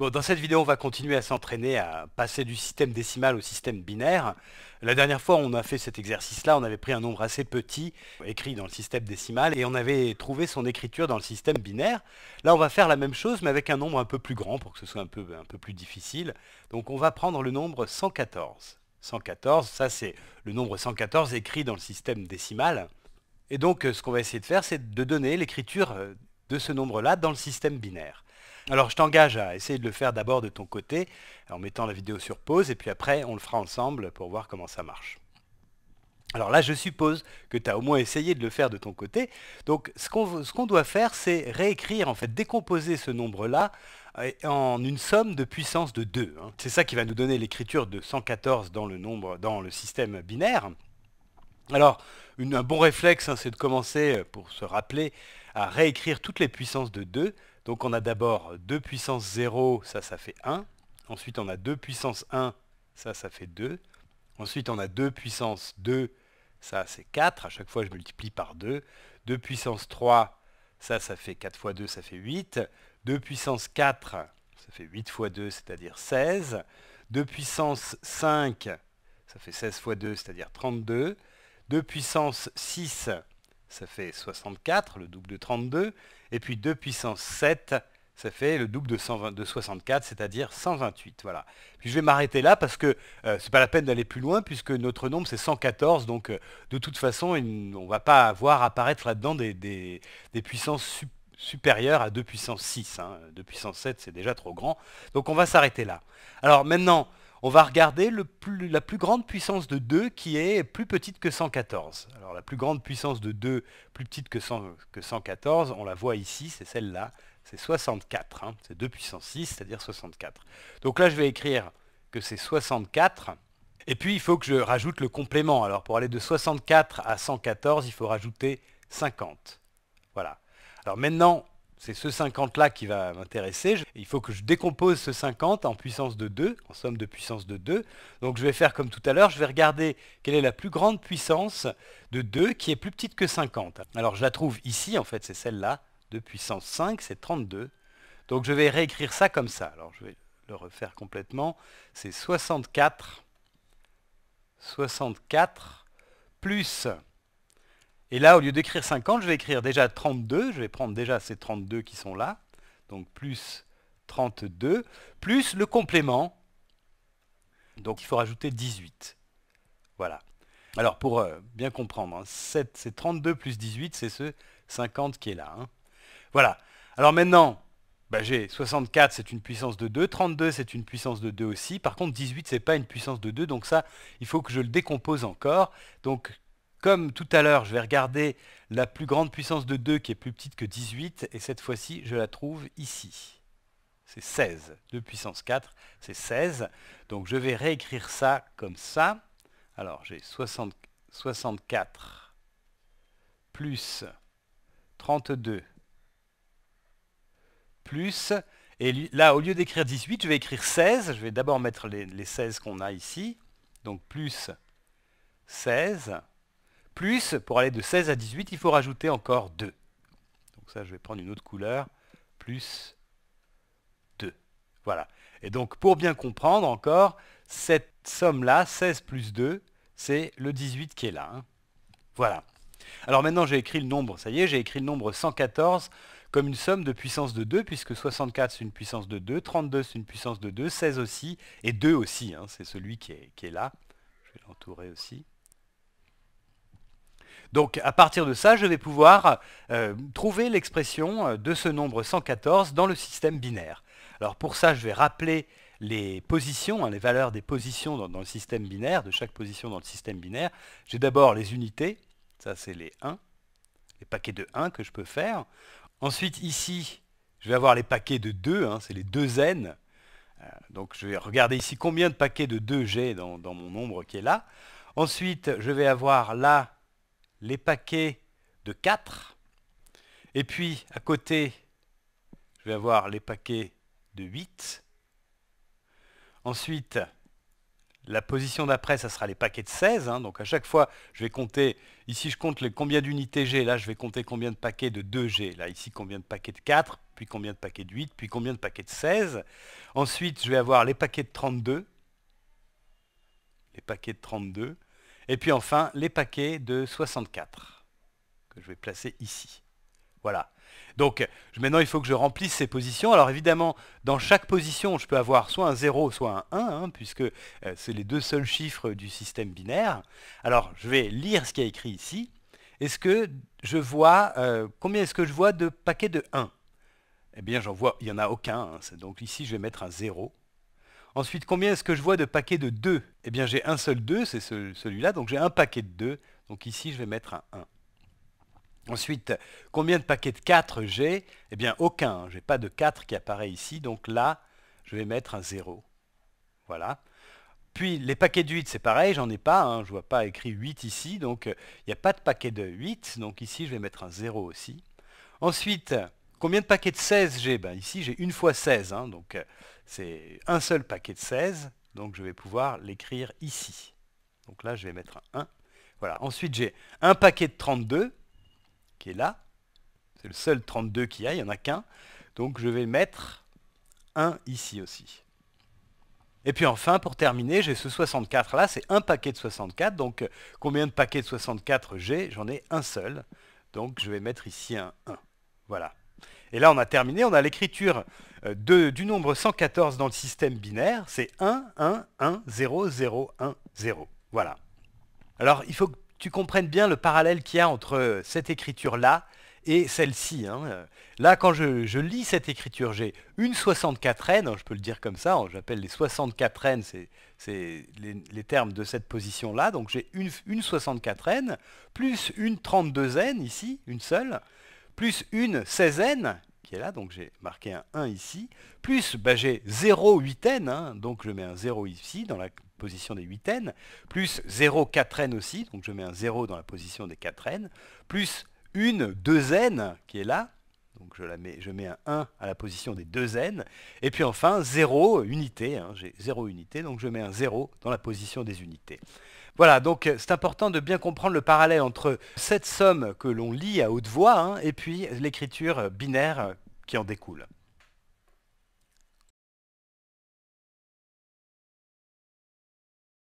dans cette vidéo, on va continuer à s'entraîner à passer du système décimal au système binaire. La dernière fois, on a fait cet exercice-là, on avait pris un nombre assez petit écrit dans le système décimal et on avait trouvé son écriture dans le système binaire. Là, on va faire la même chose, mais avec un nombre un peu plus grand pour que ce soit un peu, un peu plus difficile. Donc, on va prendre le nombre 114. 114, ça c'est le nombre 114 écrit dans le système décimal. Et donc, ce qu'on va essayer de faire, c'est de donner l'écriture euh, de ce nombre-là dans le système binaire. Alors je t'engage à essayer de le faire d'abord de ton côté, en mettant la vidéo sur pause, et puis après on le fera ensemble pour voir comment ça marche. Alors là, je suppose que tu as au moins essayé de le faire de ton côté. Donc ce qu'on doit faire, c'est réécrire, en fait, décomposer ce nombre-là euh, en une somme de puissance de 2. Hein. C'est ça qui va nous donner l'écriture de 114 dans le, nombre, dans le système binaire. Alors, un bon réflexe, hein, c'est de commencer, euh, pour se rappeler, à réécrire toutes les puissances de 2 donc on a d'abord 2 puissance 0, ça, ça fait 1. Ensuite, on a 2 puissance 1, ça, ça fait 2. Ensuite, on a 2 puissance 2, ça, c'est 4. À chaque fois, je multiplie par 2. 2 puissance 3, ça, ça fait 4 fois 2, ça fait 8. 2 puissance 4, ça fait 8 fois 2, c'est-à-dire 16. 2 puissance 5, ça fait 16 fois 2, c'est-à-dire 32. 2 puissance 6, ça fait 64, le double de 32, et puis 2 puissance 7, ça fait le double de, de 64, c'est-à-dire 128. Voilà. Puis je vais m'arrêter là parce que ce euh, c'est pas la peine d'aller plus loin puisque notre nombre c'est 114, donc euh, de toute façon on on va pas voir apparaître là-dedans des, puissances supérieures à 2 puissance 6. 2 hein. puissance 7 c'est déjà trop grand, donc on va s'arrêter là. Alors maintenant, on va regarder la plus grande puissance de 2 qui est plus petite que 114. Alors la plus grande puissance de 2 plus petite que, 114, on la voit ici, c'est celle-là, c'est 64. Hein. c'est 2 puissance 6, c'est-à-dire 64. Donc là, je vais écrire que c'est 64. Et puis, il faut que je rajoute le complément. Alors pour aller de 64 à 114, il faut rajouter 50. Voilà. Alors maintenant, c'est ce 50-là qui va m'intéresser. Il faut que je décompose ce 50 en puissance de 2, en somme de puissance de 2. Donc je vais faire comme tout à l'heure, je vais regarder quelle est la plus grande puissance de 2 qui est plus petite que 50. Alors je la trouve ici, en fait, c'est celle-là, de puissance 5, c'est 32. Donc je vais réécrire ça comme ça. Alors je vais le refaire complètement. C'est 64, 64 plus et là, au lieu d'écrire 50, je vais écrire déjà 32. Je vais prendre déjà ces 32 qui sont là. Donc plus 32, plus le complément. Donc il faut rajouter 18. Voilà. Alors pour euh, bien comprendre, hein, c'est 32 plus 18, c'est ce 50 qui est là. Hein. Voilà. Alors maintenant, bah, j'ai 64, c'est une puissance de 2. 32, c'est une puissance de 2 aussi. Par contre, 18, c'est pas une puissance de 2. Donc ça, il faut que je le décompose encore. Donc comme tout à l'heure, je vais regarder la plus grande puissance de 2 qui est plus petite que 18, et cette fois-ci, je la trouve ici. C'est 16. 2 puissance 4, c'est 16. Donc je vais réécrire ça comme ça. Alors j'ai 64 plus 32 plus, et là au lieu d'écrire 18, je vais écrire 16, je vais d'abord mettre les, les 16 qu'on a ici, donc plus 16, plus, pour aller de 16 à 18, il faut rajouter encore 2. Donc ça, je vais prendre une autre couleur. Plus 2. Voilà. Et donc, pour bien comprendre encore, cette somme-là, 16 plus 2, c'est le 18 qui est là. Hein. Voilà. Alors maintenant, j'ai écrit le nombre, ça y est, j'ai écrit le nombre 114 comme une somme de puissance de 2, puisque 64 c'est une puissance de 2, 32 c'est une puissance de 2, 16 aussi, et 2 aussi, hein. c'est celui qui est là. Je vais l'entourer aussi. Donc à partir de ça, je vais pouvoir euh, trouver l'expression euh, de ce nombre 114 dans le système binaire. Alors pour ça, je vais rappeler les positions, hein, les valeurs des positions dans, le système binaire, de chaque position dans le système binaire. J'ai d'abord les unités, ça c'est les 1, les paquets de 1 que je peux faire. Ensuite ici, je vais avoir les paquets de 2, hein, c'est les 2n. Euh, donc je vais regarder ici combien de paquets de 2 j'ai dans mon nombre qui est là. Ensuite, je vais avoir là les paquets de 4. Et puis, à côté, je vais avoir les paquets de 8. Ensuite, la position d'après, ça sera les paquets de 16. Hein. donc à chaque fois, je vais compter, ici je compte les, combien d'unités j'ai, là je vais compter combien de paquets de 2 G. là ici combien de paquets de 4, puis combien de paquets de 8, puis combien de paquets de 16. Ensuite, je vais avoir les paquets de 32, les paquets de 32. Et puis enfin, les paquets de 64, que je vais placer ici. Voilà. Donc maintenant, il faut que je remplisse ces positions. Alors évidemment, dans chaque position, je peux avoir soit un 0, soit un 1, hein, puisque euh, c'est les deux seuls chiffres du système binaire. Alors je vais lire ce qui est écrit ici. Est-ce que je vois, euh, combien est-ce que je vois de paquets de 1 Eh bien, j'en vois, il n'y en a aucun. Hein. donc ici, je vais mettre un 0. Ensuite, combien est-ce que je vois de paquets de 2 Eh bien, j'ai un seul 2, c'est celui-là, donc j'ai un paquet de 2. Donc ici, je vais mettre un 1. Ensuite, combien de paquets de 4 j'ai Eh bien, aucun. Hein, je n'ai pas de 4 qui apparaît ici. Donc là, je vais mettre un 0. Voilà. Puis, les paquets de 8, c'est pareil, j'en ai pas. Hein, je ne vois pas écrit 8 ici. Donc, euh, il n'y a pas de paquet de 8. Donc ici, je vais mettre un 0 aussi. Ensuite, Combien de paquets de 16 j'ai ben Ici, j'ai une fois 16, hein, donc euh, c'est un seul paquet de 16, donc je vais pouvoir l'écrire ici. Donc là, je vais mettre un 1. Voilà. Ensuite, j'ai un paquet de 32, qui est là. C'est le seul 32 qu'il y a, il n'y en a qu'un. Donc je vais mettre un ici aussi. Et puis enfin, pour terminer, j'ai ce 64 là, c'est un paquet de 64. Donc euh, combien de paquets de 64 j'ai J'en ai un seul. Donc je vais mettre ici un 1. Voilà. Et là, on a terminé, on a l'écriture euh, du nombre 114 dans le système binaire, c'est 1, 1, 1, 0, 0, 1, 0. Voilà. Alors, il faut que tu comprennes bien le parallèle qu'il y a entre euh, cette écriture-là et celle-ci. Hein. Euh, là, quand je, lis cette écriture, j'ai une 64N, hein, je peux le dire comme ça, hein, j'appelle les 64N, c'est les, termes de cette position-là, donc j'ai une, une 64N, plus une 32N ici, une seule, plus une 16n, qui est là, donc j'ai marqué un 1 ici, plus bah, j'ai 0 8n, hein, donc je mets un 0 ici dans la position des 8n, plus 0 4n aussi, donc je mets un 0 dans la position des 4n, plus une 2n, qui est là, donc je, la mets, je mets un 1 à la position des 2 n. Et puis enfin, 0 unité. Hein, j'ai 0 unité, donc je mets un 0 dans la position des unités. Voilà, donc euh, c'est important de bien comprendre le parallèle entre cette somme que l'on lit à haute voix hein, et puis l'écriture euh, binaire euh, qui en découle.